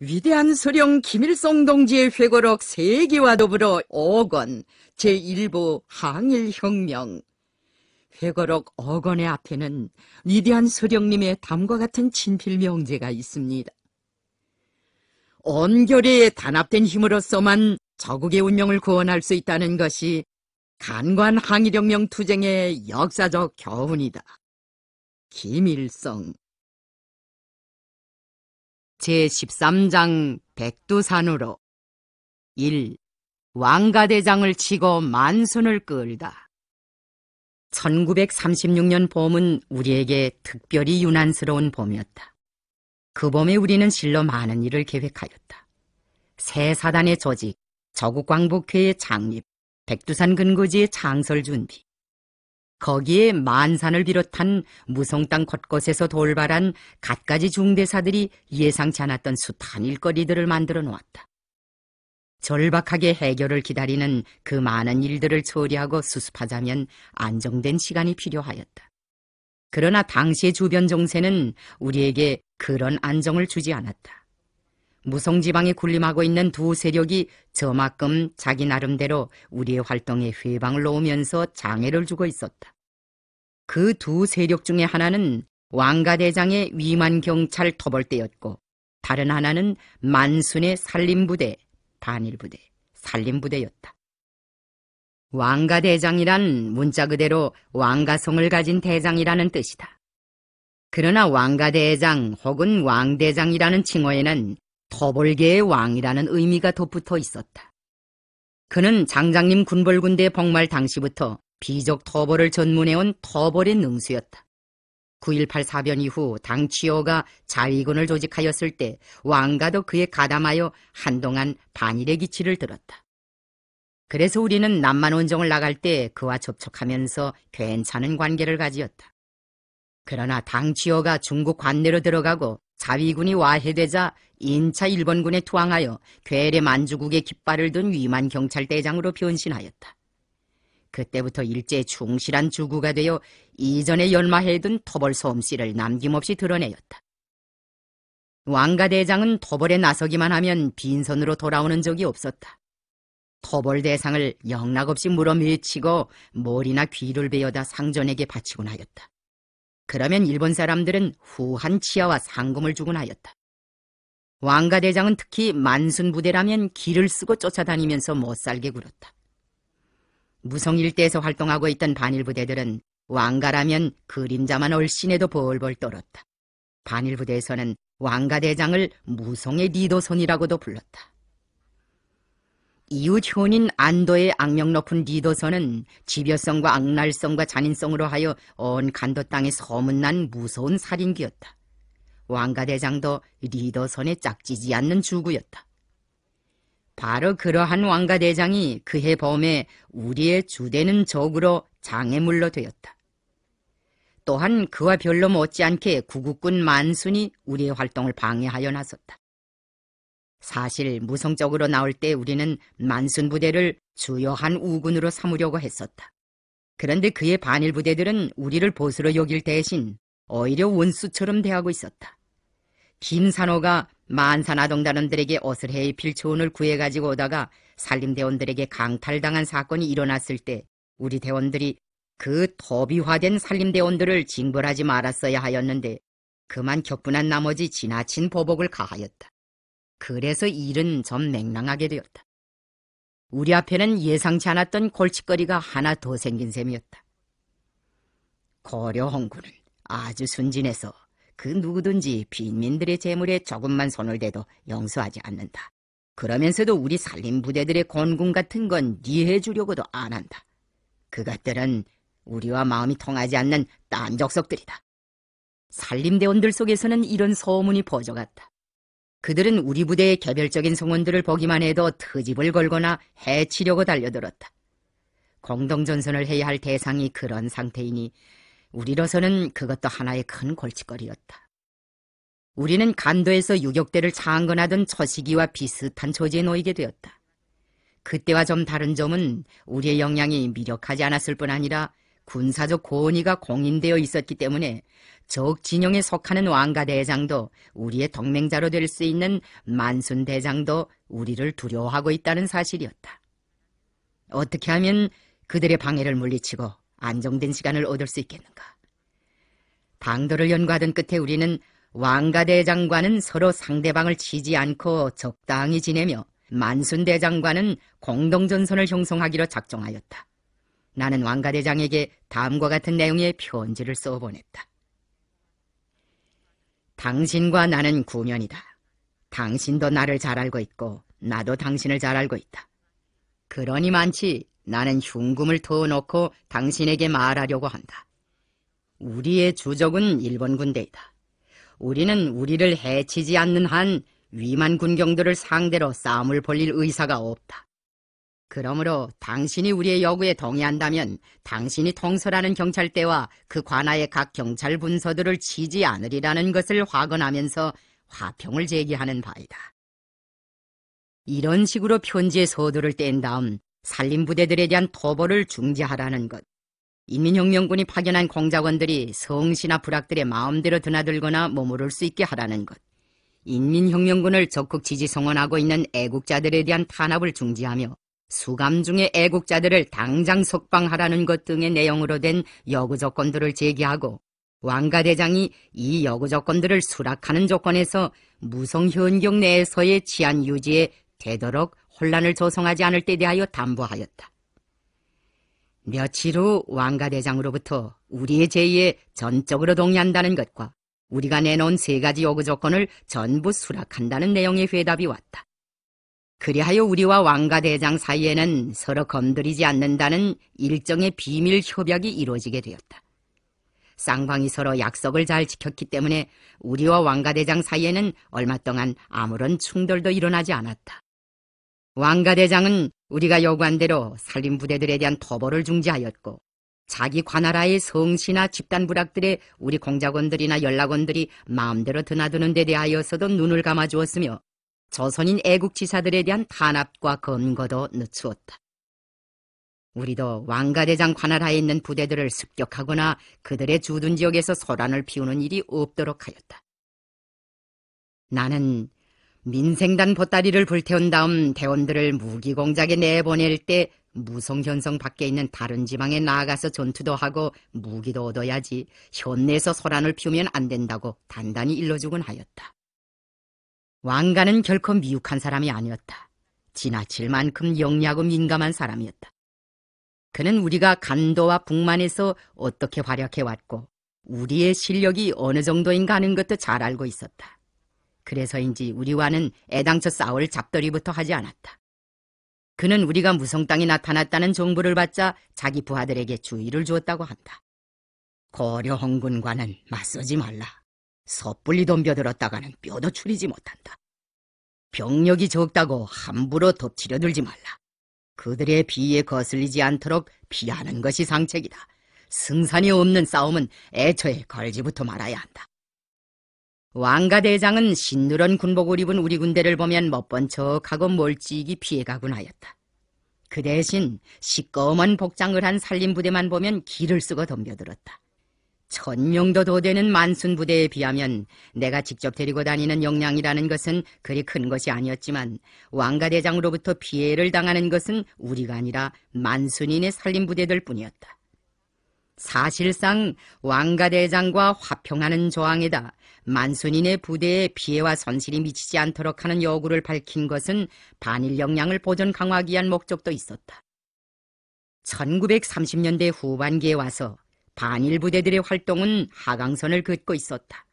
위대한 소령 김일성 동지의 회고록 세개와 더불어 5원 제1부 항일혁명 회고록 억원의 앞에는 위대한 소령님의 담과 같은 친필 명제가 있습니다. 언결에 단합된 힘으로서만 저국의 운명을 구원할 수 있다는 것이 간관 항일혁명 투쟁의 역사적 교훈이다. 김일성, 제13장 백두산으로 1. 왕가대장을 치고 만순을 끌다 1936년 봄은 우리에게 특별히 유난스러운 봄이었다. 그 봄에 우리는 실로 많은 일을 계획하였다. 새 사단의 조직, 저국광복회의 창립, 백두산 근거지의 창설 준비, 거기에 만산을 비롯한 무성 땅 곳곳에서 돌발한 갖가지 중대사들이 예상치 않았던 숱한 일거리들을 만들어 놓았다. 절박하게 해결을 기다리는 그 많은 일들을 처리하고 수습하자면 안정된 시간이 필요하였다. 그러나 당시의 주변 정세는 우리에게 그런 안정을 주지 않았다. 무성지방에 군림하고 있는 두 세력이 저만큼 자기 나름대로 우리의 활동에 회방을 놓으면서 장애를 주고 있었다. 그 두 세력 중에 하나는 왕가대장의 위만경찰 토벌대였고 다른 하나는 만순의 산림부대, 반일부대, 산림부대였다. 왕가대장이란 문자 그대로 왕가성을 가진 대장이라는 뜻이다. 그러나 왕가대장 혹은 왕대장이라는 칭호에는 토벌계의 왕이라는 의미가 덧붙어 있었다. 그는 장장님 군벌군대 복말 당시부터 비족 토벌을 전문해온 토벌의 능수였다. 9.18 사변 이후 당치호가 자위군을 조직하였을 때 왕가도 그에 가담하여 한동안 반일의 기치를 들었다. 그래서 우리는 남만원정을 나갈 때 그와 접촉하면서 괜찮은 관계를 가지었다. 그러나 당치호가 중국 관내로 들어가고 자위군이 와해되자 인차 일본군에 투항하여 괴뢰 만주국의 깃발을 든 위만 경찰대장으로 변신하였다. 그때부터 일제의 충실한 주구가 되어 이전에 연마해둔 토벌 소음씨를 남김없이 드러내였다 왕가대장은 토벌에 나서기만 하면 빈손으로 돌아오는 적이 없었다. 토벌 대상을 영락없이 물어 밀치고 머리나 귀를 베어다 상전에게 바치곤 하였다. 그러면 일본 사람들은 후한 치아와 상금을 주곤 하였다. 왕가대장은 특히 만순부대라면 길을 쓰고 쫓아다니면서 못 살게 굴었다. 무성 일대에서 활동하고 있던 반일부대들은 왕가라면 그림자만 얼씬해도 벌벌 떨었다. 반일부대에서는 왕가대장을 무성의 리더손이라고도 불렀다. 이웃 효인 안도의 악명 높은 리더선은 집여성과 악랄성과 잔인성으로 하여 온 간도 땅에 소문난 무서운 살인귀였다 왕가대장도 리더선에 짝지지 않는 주구였다. 바로 그러한 왕가대장이 그해 봄에 우리의 주대는 적으로 장애물로 되었다. 또한 그와 별로 못지않게 구국군 만순이 우리의 활동을 방해하여 나섰다. 사실 무성적으로 나올 때 우리는 만순 부대를 주요한 우군으로 삼으려고 했었다. 그런데 그의 반일 부대들은 우리를 보수로 여길 대신 오히려 원수처럼 대하고 있었다. 김산호가 만산아동단원들에게 어슬해의 필초원을 구해가지고 오다가 산림대원들에게 강탈당한 사건이 일어났을 때 우리 대원들이 그 도비화된 산림대원들을 징벌하지 말았어야 하였는데 그만 격분한 나머지 지나친 보복을 가하였다. 그래서 일은 좀 맹랑하게 되었다. 우리 앞에는 예상치 않았던 골칫거리가 하나 더 생긴 셈이었다. 고려 홍군은 아주 순진해서 그 누구든지 빈민들의 재물에 조금만 손을 대도 영수하지 않는다. 그러면서도 우리 살림 부대들의 권군 같은 건 이해해 주려고도 안 한다. 그것들은 우리와 마음이 통하지 않는 딴 적석들이다. 살림대원들 속에서는 이런 소문이 퍼져갔다. 그들은 우리 부대의 개별적인 성원들을 보기만 해도 트집을 걸거나 해치려고 달려들었다. 공동전선을 해야 할 대상이 그런 상태이니 우리로서는 그것도 하나의 큰 골칫거리였다. 우리는 간도에서 유격대를 창건하던 처시기와 비슷한 처지에 놓이게 되었다. 그때와 좀 다른 점은 우리의 역량이 미력하지 않았을 뿐 아니라 군사적 고원위가 공인되어 있었기 때문에 적 진영에 속하는 왕가 대장도 우리의 동맹자로 될 수 있는 만순 대장도 우리를 두려워하고 있다는 사실이었다. 어떻게 하면 그들의 방해를 물리치고 안정된 시간을 얻을 수 있겠는가? 방도를 연구하던 끝에 우리는 왕가 대장과는 서로 상대방을 치지 않고 적당히 지내며 만순 대장과는 공동전선을 형성하기로 작정하였다. 나는 왕가대장에게 다음과 같은 내용의 편지를 써보냈다. 당신과 나는 구면이다. 당신도 나를 잘 알고 있고 나도 당신을 잘 알고 있다. 그러니 많지 나는 흉금을 터놓고 당신에게 말하려고 한다. 우리의 주적은 일본 군대이다. 우리는 우리를 해치지 않는 한 위만 군경들을 상대로 싸움을 벌릴 의사가 없다. 그러므로 당신이 우리의 여구에 동의한다면 당신이 통솔하는 경찰대와 그 관하의 각 경찰 분서들을 지지 않으리라는 것을 확언하면서 화평을 제기하는 바이다. 이런 식으로 편지의 서두를뗀 다음 산림부대들에 대한 토벌을 중지하라는 것. 인민혁명군이 파견한 공작원들이 성시나 불악들의 마음대로 드나들거나 머무를 수 있게 하라는 것. 인민혁명군을 적극 지지 성원하고 있는 애국자들에 대한 탄압을 중지하며 수감 중의 애국자들을 당장 석방하라는 것 등의 내용으로 된 여구 조건들을 제기하고 왕가 대장이 이 여구 조건들을 수락하는 조건에서 무성 현경 내에서의 치안 유지에 되도록 혼란을 조성하지 않을 때 대하여 담보하였다. 며칠 후 왕가 대장으로부터 우리의 제의에 전적으로 동의한다는 것과 우리가 내놓은 세 가지 요구 조건을 전부 수락한다는 내용의 회답이 왔다. 그리하여 우리와 왕과 대장 사이에는 서로 건드리지 않는다는 일정의 비밀 협약이 이루어지게 되었다. 쌍방이 서로 약속을 잘 지켰기 때문에 우리와 왕가 대장 사이에는 얼마 동안 아무런 충돌도 일어나지 않았다. 왕가 대장은 우리가 요구한 대로 살림 부대들에 대한 토벌을 중지하였고 자기 관할하의 성씨나 집단 부락들의 우리 공작원들이나 연락원들이 마음대로 드나드는 데 대하여서도 눈을 감아주었으며 조선인 애국지사들에 대한 탄압과 검거도 늦추었다. 우리도 왕가대장 관할하에 있는 부대들을 습격하거나 그들의 주둔 지역에서 소란을 피우는 일이 없도록 하였다. 나는 민생단 보따리를 불태운 다음 대원들을 무기공작에 내보낼 때 무성현성 밖에 있는 다른 지방에 나아가서 전투도 하고 무기도 얻어야지 현내에서 소란을 피우면 안 된다고 단단히 일러주곤 하였다. 왕가는 결코 미혹한 사람이 아니었다. 지나칠 만큼 영리하고 민감한 사람이었다. 그는 우리가 간도와 북만에서 어떻게 활약해왔고 우리의 실력이 어느 정도인가 하는 것도 잘 알고 있었다. 그래서인지 우리와는 애당초 싸울 잡더리부터 하지 않았다. 그는 우리가 무성 땅에 나타났다는 정보를 받자 자기 부하들에게 주의를 주었다고 한다. 고려 홍군과는 맞서지 말라. 섣불리 덤벼들었다가는 뼈도 추리지 못한다. 병력이 적다고 함부로 덮치려 들지 말라. 그들의 비에 거슬리지 않도록 피하는 것이 상책이다. 승산이 없는 싸움은 애초에 걸지부터 말아야 한다. 왕가 대장은 신누런 군복을 입은 우리 군대를 보면 멋본 척하고 멀찍이 피해가군 하였다. 그 대신 시꺼먼 복장을 한 살림부대만 보면 길을 쓰고 덤벼들었다. 천룡도도 되는 만순 부대에 비하면 내가 직접 데리고 다니는 역량이라는 것은 그리 큰 것이 아니었지만 왕가대장으로부터 피해를 당하는 것은 우리가 아니라 만순인의 살림 부대들 뿐이었다. 사실상 왕가대장과 화평하는 조항에다 만순인의 부대에 피해와 손실이 미치지 않도록 하는 요구를 밝힌 것은 반일 역량을 보존 강화하기 위한 목적도 있었다. 1930년대 후반기에 와서 반일 부대들의 활동은 하강선을 긋고 있었다.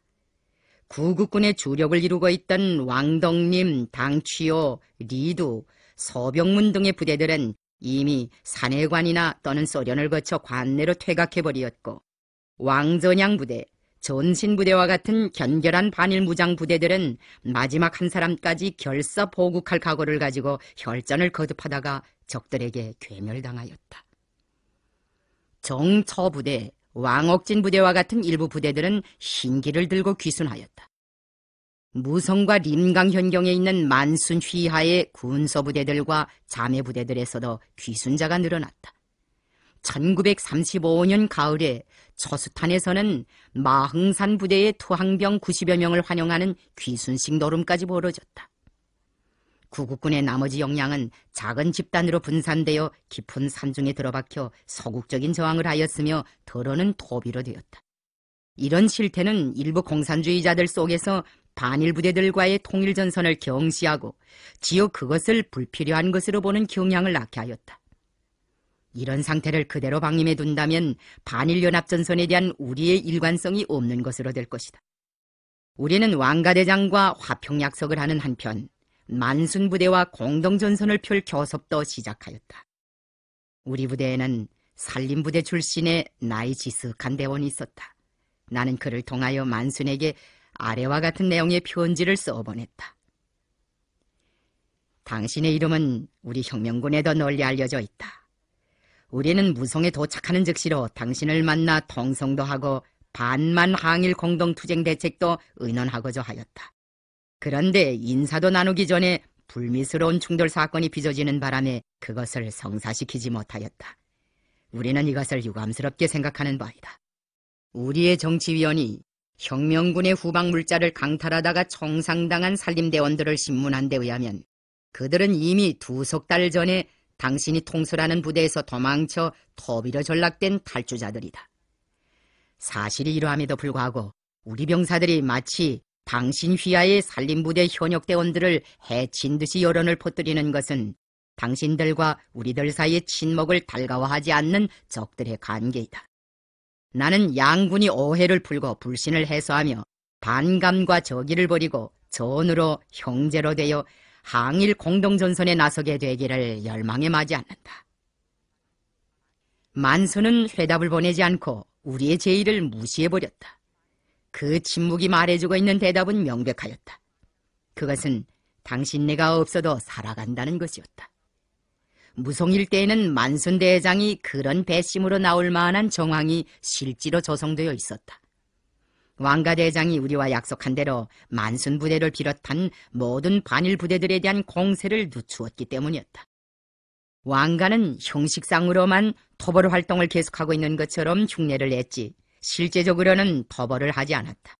구국군의 주력을 이루고 있던 왕덕님 당취호, 리두, 서병문 등의 부대들은 이미 산해관이나 또는 소련을 거쳐 관내로 퇴각해버렸고 왕전양 부대, 전신부대와 같은 견결한 반일무장 부대들은 마지막 한 사람까지 결사 보국할 각오를 가지고 혈전을 거듭하다가 적들에게 괴멸당하였다. 정처부대, 왕옥진 부대와 같은 일부 부대들은 신기를 들고 귀순하였다. 무성과 림강 현경에 있는 만순 휘하의 군서 부대들과 자매 부대들에서도 귀순자가 늘어났다. 1935년 가을에 처수탄에서는 마흥산 부대의 투항병 90여 명을 환영하는 귀순식 노름까지 벌어졌다. 구국군의 나머지 역량은 작은 집단으로 분산되어 깊은 산중에 들어박혀 서극적인 저항을 하였으며 더러는 토비로 되었다. 이런 실태는 일부 공산주의자들 속에서 반일 부대들과의 통일 전선을 경시하고 지옥 그것을 불필요한 것으로 보는 경향을 낳게 하였다. 이런 상태를 그대로 방임해 둔다면 반일 연합 전선에 대한 우리의 일관성이 없는 것으로 될 것이다. 우리는 왕가대장과 화평 약속을 하는 한편 만순부대와 공동전선을 펼 교섭도 시작하였다. 우리 부대에는 산림부대 출신의 나이 지숙한 대원이 있었다. 나는 그를 통하여 만순에게 아래와 같은 내용의 편지를 써보냈다. 당신의 이름은 우리 혁명군에 도 널리 알려져 있다. 우리는 무성에 도착하는 즉시로 당신을 만나 통성도 하고 반만 항일 공동투쟁 대책도 의논하고자 하였다. 그런데 인사도 나누기 전에 불미스러운 충돌 사건이 빚어지는 바람에 그것을 성사시키지 못하였다. 우리는 이것을 유감스럽게 생각하는 바이다. 우리의 정치위원이 혁명군의 후방 물자를 강탈하다가 청상당한 살림대원들을 신문한 데 의하면 그들은 이미 두석 달 전에 당신이 통솔하는 부대에서 도망쳐 터비로 전락된 탈주자들이다. 사실이 이러함에도 불구하고 우리 병사들이 마치 당신 휘하의 산림부대 현역대원들을 해친 듯이 여론을 퍼뜨리는 것은 당신들과 우리들 사이의 친목을 달가워하지 않는 적들의 관계이다. 나는 양군이 오해를 풀고 불신을 해소하며 반감과 저기를 버리고 전으로 형제로 되어 항일 공동전선에 나서게 되기를 열망에 마지 않는다. 만수는 회답을 보내지 않고 우리의 제의를 무시해버렸다. 그 침묵이 말해주고 있는 대답은 명백하였다. 그것은 당신네가 없어도 살아간다는 것이었다. 무송일 때에는 만순대장이 그런 배심으로 나올 만한 정황이 실제로 조성되어 있었다. 왕가대장이 우리와 약속한 대로 만순 부대를 비롯한 모든 반일 부대들에 대한 공세를 늦추었기 때문이었다. 왕가는 형식상으로만 토벌 활동을 계속하고 있는 것처럼 흉내를 냈지 실제적으로는 터벌을 하지 않았다.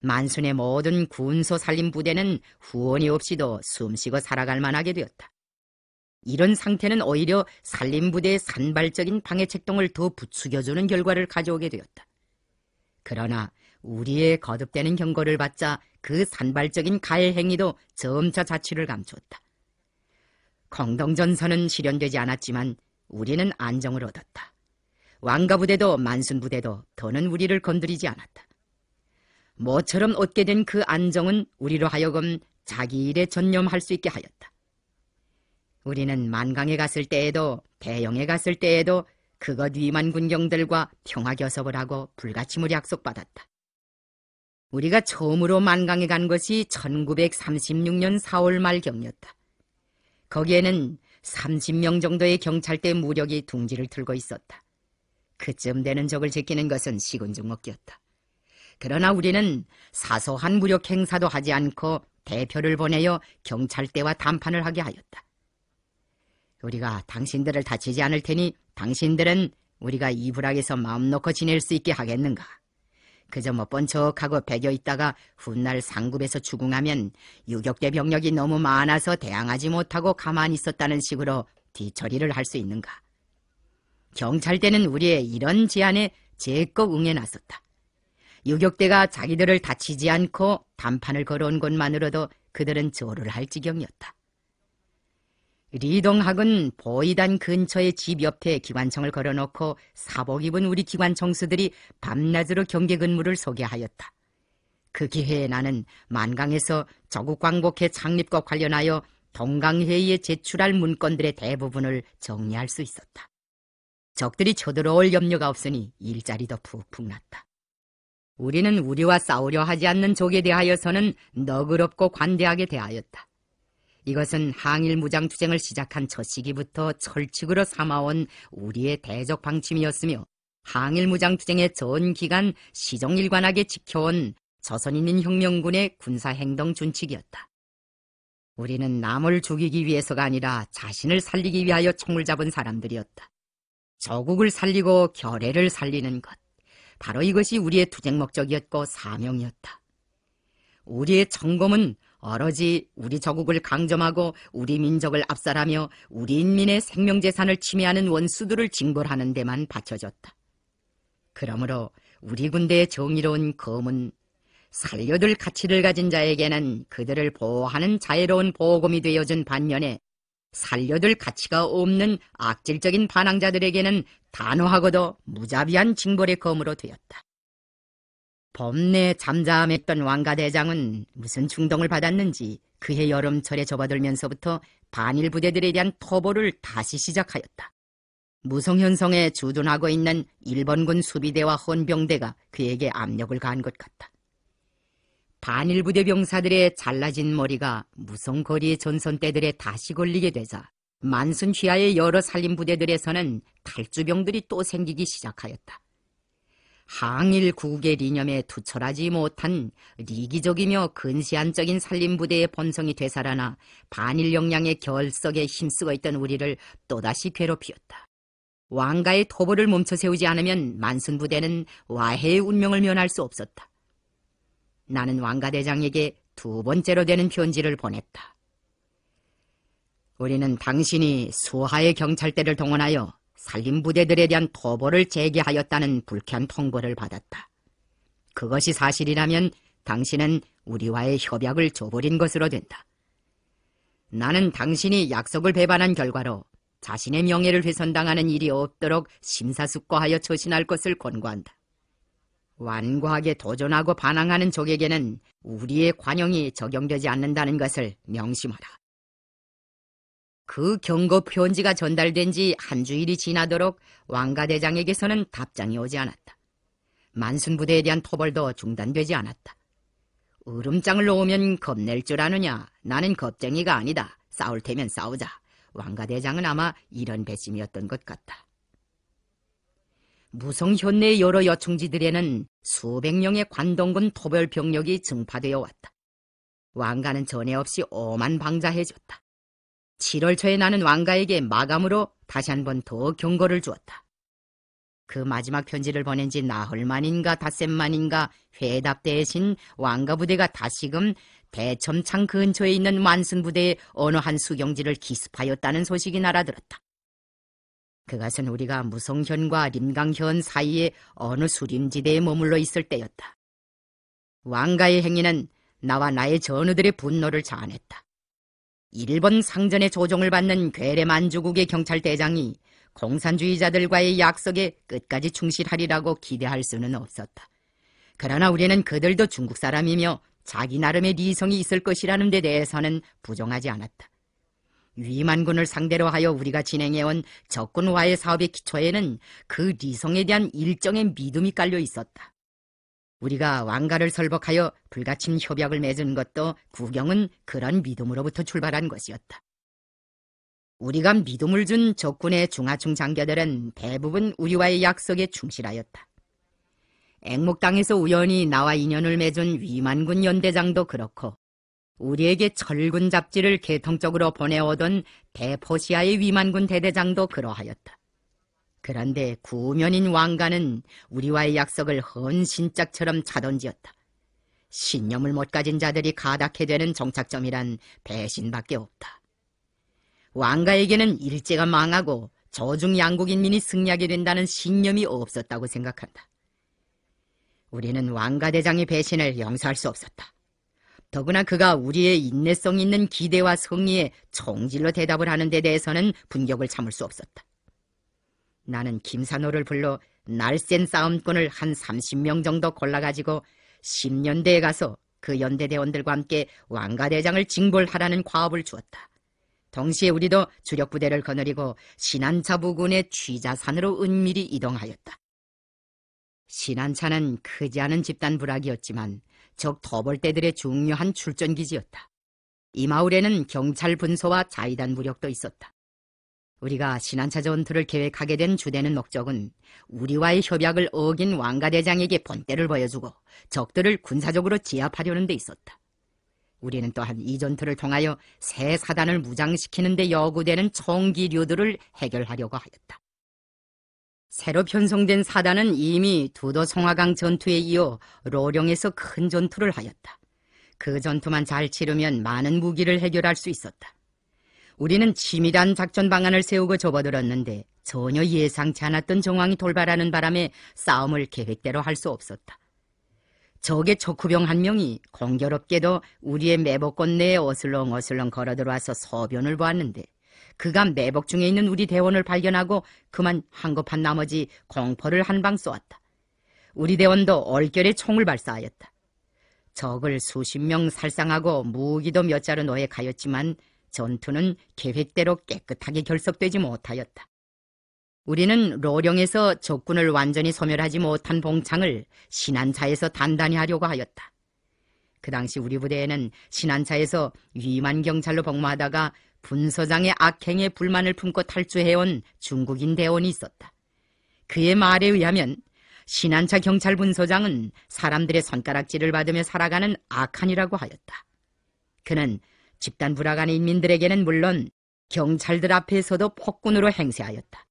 만순의 모든 군소 살림 부대는 후원이 없이도 숨쉬고 살아갈 만하게 되었다. 이런 상태는 오히려 산림부대의 산발적인 방해책동을 더 부추겨주는 결과를 가져오게 되었다. 그러나 우리의 거듭되는 경고를 받자 그 산발적인 가해 행위도 점차 자취를 감췄다 공동전선은 실현되지 않았지만 우리는 안정을 얻었다. 왕가 부대도 만순 부대도 더는 우리를 건드리지 않았다. 모처럼 얻게 된 그 안정은 우리로 하여금 자기 일에 전념할 수 있게 하였다. 우리는 만강에 갔을 때에도 대영에 갔을 때에도 그것 위만 군경들과 평화 교섭을 하고 불가침을 약속받았다. 우리가 처음으로 만강에 간 것이 1936년 4월 말 경이었다. 거기에는 30명 정도의 경찰대 무력이 둥지를 틀고 있었다. 그쯤 되는 적을 지키는 것은 시군중먹기였다. 그러나 우리는 사소한 무력 행사도 하지 않고 대표를 보내어 경찰대와 담판을 하게 하였다. 우리가 당신들을 다치지 않을 테니 당신들은 우리가 이불학에서 마음 놓고 지낼 수 있게 하겠는가? 그저 뭐 번쩍하고 베겨 있다가 훗날 상급에서 추궁하면 유격대 병력이 너무 많아서 대항하지 못하고 가만히 있었다는 식으로 뒤처리를 할 수 있는가? 경찰대는 우리의 이런 제안에 제껏 응해놨었다. 유격대가 자기들을 다치지 않고 단판을 걸어온 것만으로도 그들은 저를할 지경이었다. 리동학은 보이단 근처의 집 옆에 기관청을 걸어놓고 사복 입은 우리 기관청수들이 밤낮으로 경계 근무를 소개하였다. 그 기회에 나는 만강에서 저국광복회 창립과 관련하여 동강회의에 제출할 문건들의 대부분을 정리할 수 있었다. 적들이 쳐들어올 염려가 없으니 일자리도 푹푹 났다. 우리는 우리와 싸우려 하지 않는 족에 대하여서는 너그럽고 관대하게 대하였다. 이것은 항일 무장 투쟁을 시작한 첫 시기부터 철칙으로 삼아온 우리의 대적 방침이었으며 항일 무장 투쟁의 전 기간 시정일관하게 지켜온 조선인민 혁명군의 군사 행동 준칙이었다. 우리는 남을 죽이기 위해서가 아니라 자신을 살리기 위하여 총을 잡은 사람들이었다. 저국을 살리고 결례를 살리는 것. 바로 이것이 우리의 투쟁 목적이었고 사명이었다. 우리의 점검은 어러지 우리 저국을 강점하고 우리 민족을 압살하며 우리 인민의 생명재산을 침해하는 원수들을 징벌하는 데만 바쳐졌다. 그러므로 우리 군대의 정의로운 검은 살려둘 가치를 가진 자에게는 그들을 보호하는 자애로운 보호금이 되어준 반면에 살려둘 가치가 없는 악질적인 반항자들에게는 단호하고도 무자비한 징벌의 검으로 되었다. 범내 잠잠했던 왕가대장은 무슨 충동을 받았는지 그해 여름철에 접어들면서부터 반일 부대들에 대한 터보를 다시 시작하였다. 무성현성에 주둔하고 있는 일본군 수비대와 헌병대가 그에게 압력을 가한 것 같다. 반일부대 병사들의 잘라진 머리가 무성거리 의 전선대들에 다시 걸리게 되자 만순 휘하의 여러 살림부대들에서는 탈주병들이 또 생기기 시작하였다. 항일 국의 리념에 투철하지 못한 리기적이며 근시안적인 산림부대의 본성이 되살아나 반일 역량의 결석에 힘쓰고 있던 우리를 또다시 괴롭히었다. 왕가의 토벌을 멈춰 세우지 않으면 만순부대는 와해의 운명을 면할 수 없었다. 나는 왕가대장에게 두 번째로 되는 편지를 보냈다. 우리는 당신이 수하의 경찰대를 동원하여 살림부대들에 대한 토벌을 재개하였다는 불쾌한 통보를 받았다. 그것이 사실이라면 당신은 우리와의 협약을 줘버린 것으로 된다. 나는 당신이 약속을 배반한 결과로 자신의 명예를 훼손당하는 일이 없도록 심사숙고하여 처신할 것을 권고한다. 완고하게 도전하고 반항하는 적에게는 우리의 관용이 적용되지 않는다는 것을 명심하라. 그 경고 편지가 전달된 지 한 주일이 지나도록 왕가대장에게서는 답장이 오지 않았다. 만순부대에 대한 토벌도 중단되지 않았다. 으름장을 놓으면 겁낼 줄 아느냐? 나는 겁쟁이가 아니다. 싸울 테면 싸우자. 왕가대장은 아마 이런 배심이었던 것 같다. 무성 현내의 여러 여충지들에는 수백 명의 관동군 토벌 병력이 증파되어 왔다. 왕가는 전에 없이 오만 방자해졌다. 7월 초에 나는 왕가에게 마감으로 다시 한 번 더 경고를 주었다. 그 마지막 편지를 보낸 지 나흘 만인가 닷샘 만인가 회답 대신 왕가 부대가 다시금 대첨창 근처에 있는 만승 부대의 어느 한 수경지를 기습하였다는 소식이 날아들었다. 그것은 우리가 무성현과 림강현 사이의 어느 수림지대에 머물러 있을 때였다. 왕가의 행위는 나와 나의 전우들의 분노를 자아냈다. 일본 상전의 조종을 받는 괴뢰만주국의 경찰대장이 공산주의자들과의 약속에 끝까지 충실하리라고 기대할 수는 없었다. 그러나 우리는 그들도 중국 사람이며 자기 나름의 리성이 있을 것이라는 데 대해서는 부정하지 않았다. 위만군을 상대로 하여 우리가 진행해온 적군화의 사업의 기초에는 그 리성에 대한 일정의 믿음이 깔려 있었다. 우리가 왕가를 설복하여 불가침 협약을 맺은 것도 구경은 그런 믿음으로부터 출발한 것이었다. 우리가 믿음을 준 적군의 중하층 장교들은 대부분 우리와의 약속에 충실하였다. 앵목당에서 우연히 나와 인연을 맺은 위만군 연대장도 그렇고 우리에게 철군 잡지를 개통적으로 보내오던 대포시아의 위만군 대대장도 그러하였다. 그런데 구면인 왕가는 우리와의 약속을 헌신짝처럼 차던지었다. 신념을 못 가진 자들이 가닥해 되는 정착점이란 배신밖에 없다. 왕가에게는 일제가 망하고 저중 양국인민이 승리하게 된다는 신념이 없었다고 생각한다. 우리는 왕가대장의 배신을 용서할 수 없었다. 더구나 그가 우리의 인내성 있는 기대와 성의에 정질로 대답을 하는 데 대해서는 분격을 참을 수 없었다. 나는 김산호를 불러 날쌘 싸움꾼을 한 30명 정도 골라가지고 10년대에 가서 그 연대대원들과 함께 왕가대장을 징벌하라는 과업을 주었다. 동시에 우리도 주력부대를 거느리고 신안차 부근의 취자산으로 은밀히 이동하였다. 신안차는 크지 않은 집단 불악이었지만 적 더벌대들의 중요한 출전기지였다. 이 마을에는 경찰 분소와자의단 무력도 있었다. 우리가 신한차 전투를 계획하게 된 주되는 목적은 우리와의 협약을 어긴 왕가대장에게 본때를 보여주고 적들을 군사적으로 제압하려는 데 있었다. 우리는 또한 이 전투를 통하여 새 사단을 무장시키는 데 여구되는 총기류들을 해결하려고 하였다. 새로 편성된 사단은 이미 두도 성화강 전투에 이어 로령에서 큰 전투를 하였다. 그 전투만 잘 치르면 많은 무기를 해결할 수 있었다. 우리는 치밀한 작전 방안을 세우고 접어들었는데 전혀 예상치 않았던 정황이 돌발하는 바람에 싸움을 계획대로 할 수 없었다. 적의 초후병한 명이 공교롭게도 우리의 매복권 내에 어슬렁어슬렁 걸어 들어와서 서변을 보았는데 그가 매복 중에 있는 우리 대원을 발견하고 그만 황급한 나머지 공포를 한 방 쏘았다. 우리 대원도 얼결에 총을 발사하였다. 적을 수십 명 살상하고 무기도 몇 자루 노획가였지만 전투는 계획대로 깨끗하게 결석되지 못하였다. 우리는 로령에서 적군을 완전히 소멸하지 못한 봉창을 신한차에서 단단히 하려고 하였다. 그 당시 우리 부대에는 신한차에서 위만 경찰로 복무하다가 분서장의 악행에 불만을 품고 탈주해온 중국인 대원이 있었다. 그의 말에 의하면 신한차 경찰 분서장은 사람들의 손가락질을 받으며 살아가는 악한이라고 하였다. 그는 집단 불화간 인민들에게는 물론 경찰들 앞에서도 폭군으로 행세하였다.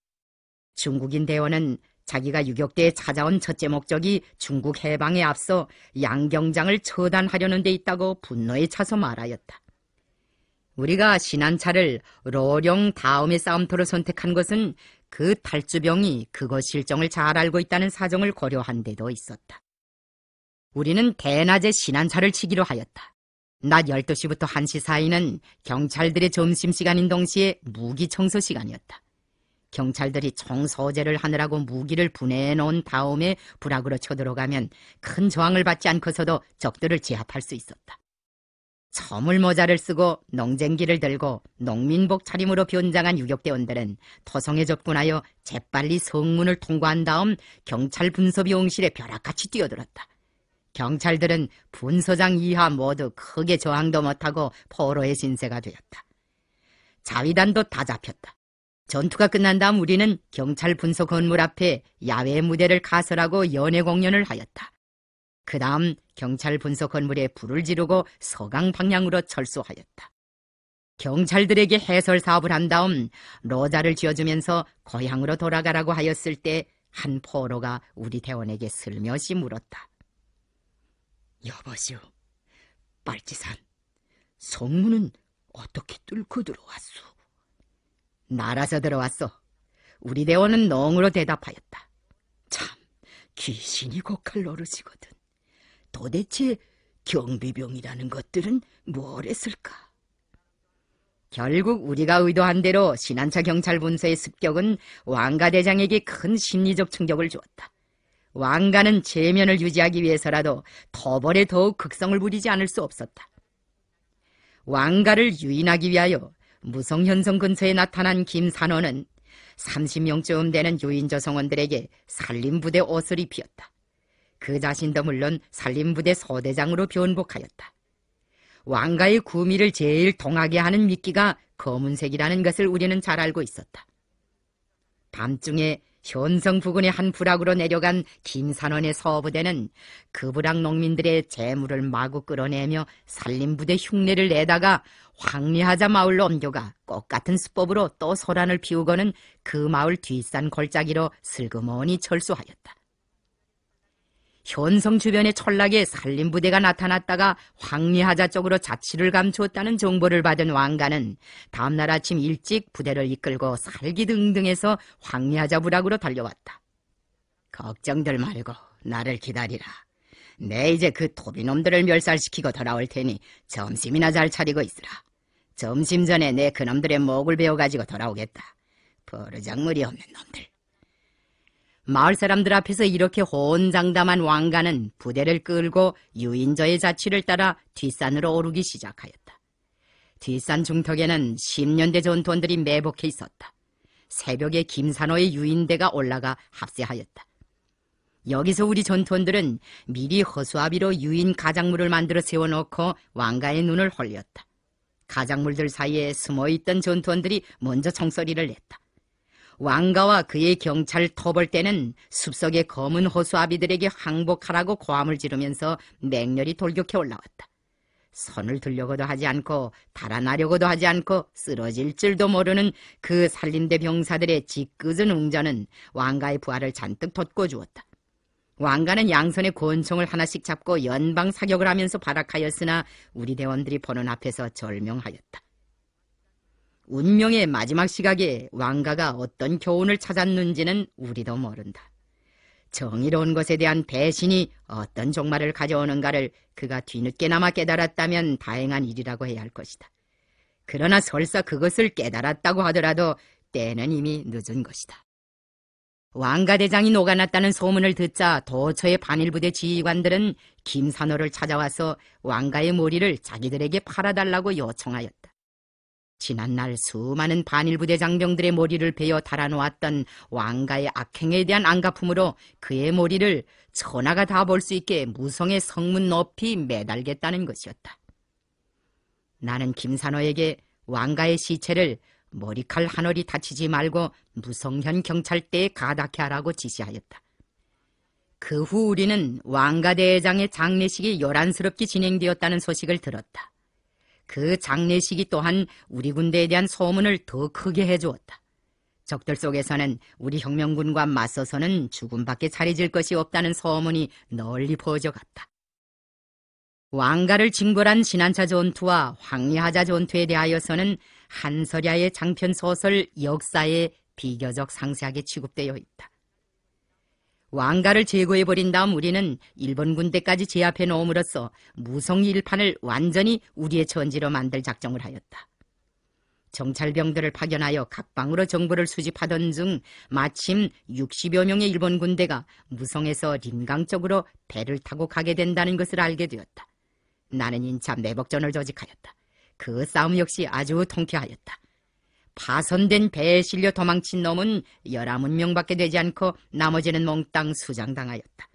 중국인 대원은 자기가 유격대에 찾아온 첫째 목적이 중국 해방에 앞서 양경장을 처단하려는 데 있다고 분노에 차서 말하였다. 우리가 신한차를 로령 다음의 싸움터로 선택한 것은 그 탈주병이 그것 실정을 잘 알고 있다는 사정을 고려한 데도 있었다. 우리는 대낮에 신한차를 치기로 하였다. 낮 12시부터 1시 사이는 경찰들의 점심시간인 동시에 무기 청소 시간이었다. 경찰들이 청소제를 하느라고 무기를 분해해 놓은 다음에 불락으로 쳐들어가면 큰 저항을 받지 않고서도 적들을 제압할 수 있었다. 처물모자를 쓰고 농쟁기를 들고 농민복 차림으로 변장한 유격대원들은 토성에 접근하여 재빨리 성문을 통과한 다음 경찰 분서비용실에 벼락같이 뛰어들었다. 경찰들은 분서장 이하 모두 크게 저항도 못하고 포로의 신세가 되었다. 자위단도 다 잡혔다. 전투가 끝난 다음 우리는 경찰 분석 건물 앞에 야외 무대를 가설하고 연애 공연을 하였다. 그 다음 경찰 분석 건물에 불을 지르고 서강 방향으로 철수하였다. 경찰들에게 해설 사업을 한 다음 로자를 쥐어주면서 고향으로 돌아가라고 하였을 때 한 포로가 우리 대원에게 슬며시 물었다. 여보시오, 빨지산, 성문은 어떻게 뚫고 들어왔소? 날아서 들어왔소. 우리 대원은 농으로 대답하였다. 참, 귀신이 고칼 노릇이거든. 도대체 경비병이라는 것들은 뭘 했을까? 결국 우리가 의도한 대로 신한차 경찰 본서의 습격은 왕가 대장에게 큰 심리적 충격을 주었다. 왕가는 체면을 유지하기 위해서라도 터벌에 더욱 극성을 부리지 않을 수 없었다. 왕가를 유인하기 위하여 무성현성 근처에 나타난 김산호는 30명쯤 되는 유인조 성원들에게 살림부대 옷을 입혔다. 그 자신도 물론 산림부대 소대장으로 변복하였다. 왕가의 구미를 제일 통하게 하는 미끼가 검은색이라는 것을 우리는 잘 알고 있었다. 밤중에 현성 부근의 한 부락으로 내려간 김산원의 서부대는 그 부락 농민들의 재물을 마구 끌어내며 산림부대 흉내를 내다가 황리하자 마을로 옮겨가 꽃 같은 수법으로 또 소란을 피우고는 그 마을 뒷산 골짜기로 슬그머니 철수하였다. 현성 주변의 천락에 산림부대가 나타났다가 황리하자 쪽으로 자취를 감추었다는 정보를 받은 왕가는 다음날 아침 일찍 부대를 이끌고 살기 등등해서 황리하자 부락으로 달려왔다. 걱정들 말고 나를 기다리라. 내 이제 그토비놈들을 멸살시키고 돌아올 테니 점심이나 잘 차리고 있으라. 점심 전에 내 그놈들의 목을 베어가지고 돌아오겠다. 버르장물이 없는 놈들. 마을 사람들 앞에서 이렇게 혼장담한 왕가는 부대를 끌고 유인저의 자취를 따라 뒷산으로 오르기 시작하였다. 뒷산 중턱에는 10년대 전투원들이 매복해 있었다. 새벽에 김산호의 유인대가 올라가 합세하였다. 여기서 우리 전투원들은 미리 허수아비로 유인 가작물을 만들어 세워놓고 왕가의 눈을 홀렸다. 가작물들 사이에 숨어있던 전투원들이 먼저 청소리를 냈다. 왕가와 그의 경찰 터벌때는 숲속의 검은 호수 아비들에게 항복하라고 고함을 지르면서 맹렬히 돌격해 올라왔다. 선을 들려고도 하지 않고 달아나려고도 하지 않고 쓰러질 줄도 모르는 그 살림대 병사들의 짓궂은 웅전은 왕가의 부하를 잔뜩 돋궈주었다. 왕가는 양손에 권총을 하나씩 잡고 연방 사격을 하면서 발악하였으나 우리 대원들이 보는 앞에서 절명하였다. 운명의 마지막 시각에 왕가가 어떤 교훈을 찾았는지는 우리도 모른다. 정의로운 것에 대한 배신이 어떤 종말을 가져오는가를 그가 뒤늦게나마 깨달았다면 다행한 일이라고 해야 할 것이다. 그러나 설사 그것을 깨달았다고 하더라도 때는 이미 늦은 것이다. 왕가대장이 녹아났다는 소문을 듣자 도처의 반일부대 지휘관들은 김산호를 찾아와서 왕가의 머리를 자기들에게 팔아달라고 요청하였다. 지난날 수많은 반일부대 장병들의 머리를 베어 달아놓았던 왕가의 악행에 대한 안가품으로 그의 머리를 천하가 다 볼 수 있게 무성의 성문 높이 매달겠다는 것이었다. 나는 김산호에게 왕가의 시체를 머리칼 한 올이 다치지 말고 무성현 경찰대에 가닥해 하라고 지시하였다. 그 후 우리는 왕가대회장의 장례식이 요란스럽게 진행되었다는 소식을 들었다. 그 장례식이 또한 우리 군대에 대한 소문을 더 크게 해주었다. 적들 속에서는 우리 혁명군과 맞서서는 죽음밖에 차려질 것이 없다는 소문이 널리 퍼져갔다. 왕가를 징벌한 신한차 전투와 황리하자 전투에 대하여서는 한설야의 장편 소설 역사에 비교적 상세하게 취급되어 있다. 왕가를 제거해버린 다음 우리는 일본 군대까지 제압해 놓음으로써 무성이 일판을 완전히 우리의 천지로 만들 작정을 하였다. 정찰병들을 파견하여 각 방으로 정보를 수집하던 중 마침 60여 명의 일본 군대가 무성에서 림강 쪽으로 배를 타고 가게 된다는 것을 알게 되었다. 나는 인차 매복전을 조직하였다. 그 싸움 역시 아주 통쾌하였다. 파손된 배에 실려 도망친 놈은 열아문 명밖에 되지 않고 나머지는 몽땅 수장당하였다.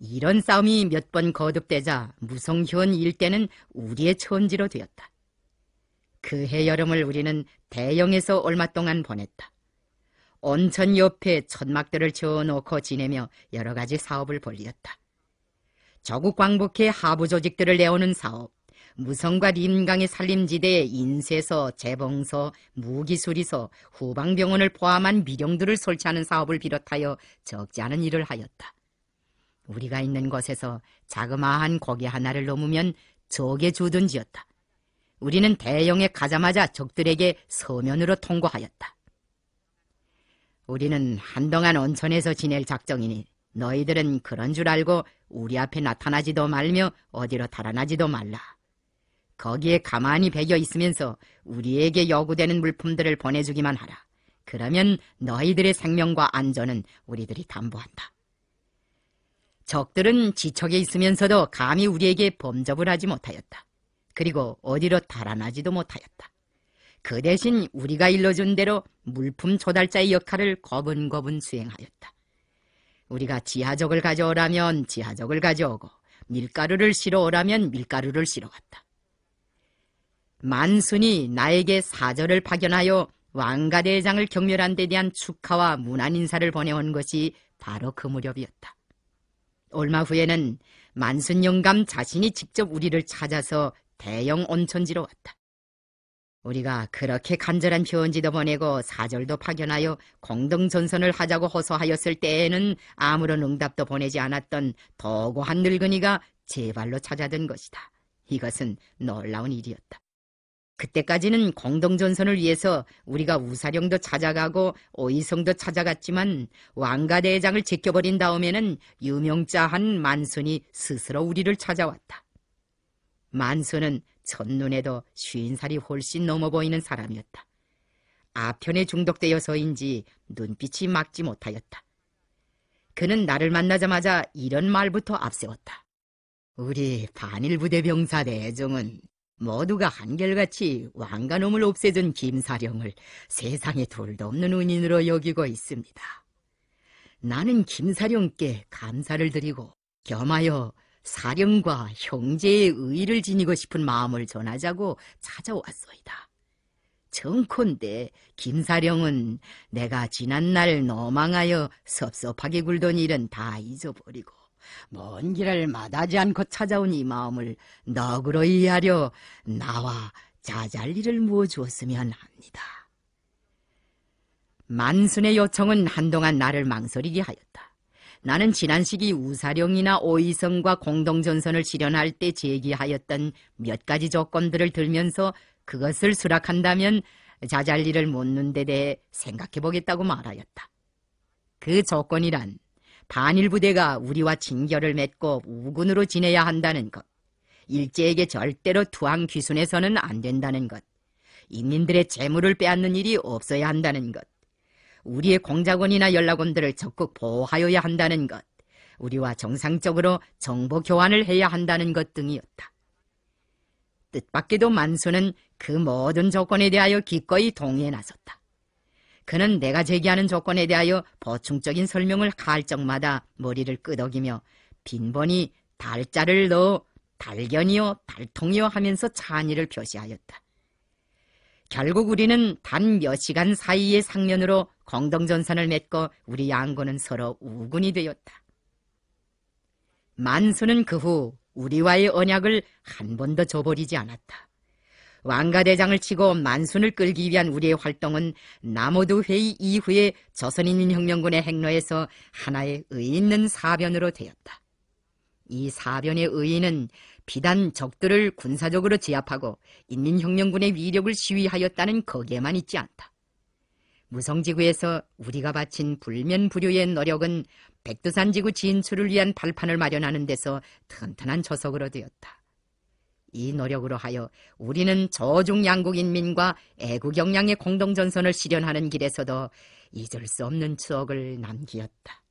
이런 싸움이 몇 번 거듭되자 무성현 일대는 우리의 천지로 되었다. 그해 여름을 우리는 대영에서 얼마 동안 보냈다. 온천 옆에 천막들을 지어놓고 지내며 여러 가지 사업을 벌렸다 저국 광복회 하부 조직들을 내오는 사업, 무성과 림강의 살림지대에 인쇄소, 재봉소, 무기수리소, 후방병원을 포함한 미령들을 설치하는 사업을 비롯하여 적지 않은 일을 하였다. 우리가 있는 곳에서 자그마한 고개 하나를 넘으면 적의 주둔지였다. 우리는 대형에 가자마자 적들에게 서면으로 통고하였다 우리는 한동안 온천에서 지낼 작정이니 너희들은 그런 줄 알고 우리 앞에 나타나지도 말며 어디로 달아나지도 말라. 거기에 가만히 베겨 있으면서 우리에게 요구되는 물품들을 보내주기만 하라. 그러면 너희들의 생명과 안전은 우리들이 담보한다. 적들은 지척에 있으면서도 감히 우리에게 범접을 하지 못하였다. 그리고 어디로 달아나지도 못하였다. 그 대신 우리가 일러준 대로 물품 조달자의 역할을 거분거분 수행하였다. 우리가 지하적을 가져오라면 지하적을 가져오고 밀가루를 실어오라면 밀가루를 실어왔다. 만순이 나에게 사절을 파견하여 왕가대장을 경멸한 데 대한 축하와 문안 인사를 보내온 것이 바로 그 무렵이었다. 얼마 후에는 만순 영감 자신이 직접 우리를 찾아서 대영 온천지로 왔다. 우리가 그렇게 간절한 편지도 보내고 사절도 파견하여 공동전선을 하자고 호소하였을 때에는 아무런 응답도 보내지 않았던 더고한 늙은이가 제 발로 찾아든 것이다. 이것은 놀라운 일이었다. 그때까지는 공동전선을 위해서 우리가 우사령도 찾아가고 오이성도 찾아갔지만 왕가대장을 제껴버린 다음에는 유명자한 만순이 스스로 우리를 찾아왔다. 만순은 첫눈에도 쉰 살이 훨씬 넘어 보이는 사람이었다. 아편에 중독되어서인지 눈빛이 막지 못하였다. 그는 나를 만나자마자 이런 말부터 앞세웠다. 우리 반일부대 병사 대종은 모두가 한결같이 왕관놈을 없애준 김사령을 세상에 돌도 없는 은인으로 여기고 있습니다. 나는 김사령께 감사를 드리고 겸하여 사령과 형제의 의의를 지니고 싶은 마음을 전하자고 찾아왔소이다. 정콘대 김사령은 내가 지난날 노망하여 섭섭하게 굴던 일은 다 잊어버리고 먼 길을 마다하지 않고 찾아온 이 마음을 너그러 이하려 나와 자잘리를 모아주었으면 합니다. 만순의 요청은 한동안 나를 망설이게 하였다. 나는 지난 시기 우사령이나 오이성과 공동전선을 실현할 때 제기하였던 몇 가지 조건들을 들면서 그것을 수락한다면 자잘리를 묻는데 대해 생각해 보겠다고 말하였다. 그 조건이란 반일 부대가 우리와 징결을 맺고 우군으로 지내야 한다는 것, 일제에게 절대로 투항 귀순해서는 안 된다는 것, 인민들의 재물을 빼앗는 일이 없어야 한다는 것, 우리의 공작원이나 연락원들을 적극 보호하여야 한다는 것, 우리와 정상적으로 정보 교환을 해야 한다는 것 등이었다. 뜻밖에도 만수는 그 모든 조건에 대하여 기꺼이 동의해 나섰다. 그는 내가 제기하는 조건에 대하여 보충적인 설명을 할 적마다 머리를 끄덕이며 빈번히 달자를 넣어 달견이요 달통이요 하면서 찬의를 표시하였다. 결국 우리는 단 몇 시간 사이의 상면으로 공동전선을 맺고 우리 양고는 서로 우군이 되었다. 만수는 그 후 우리와의 언약을 한 번도 저버리지 않았다. 왕가대장을 치고 만순을 끌기 위한 우리의 활동은 남호두 회의 이후에 조선인 민 혁명군의 행로에서 하나의 의의 있는 사변으로 되었다. 이 사변의 의의는 비단 적들을 군사적으로 제압하고 인민혁명군의 위력을 시위하였다는 거기에만 있지 않다. 무성지구에서 우리가 바친 불면불효의 노력은 백두산지구 진출을 위한 발판을 마련하는 데서 튼튼한 조석으로 되었다. 이 노력으로 하여 우리는 저중 양국 인민과 애국 영량의 공동전선을 실현하는 길에서도 잊을 수 없는 추억을 남기었다.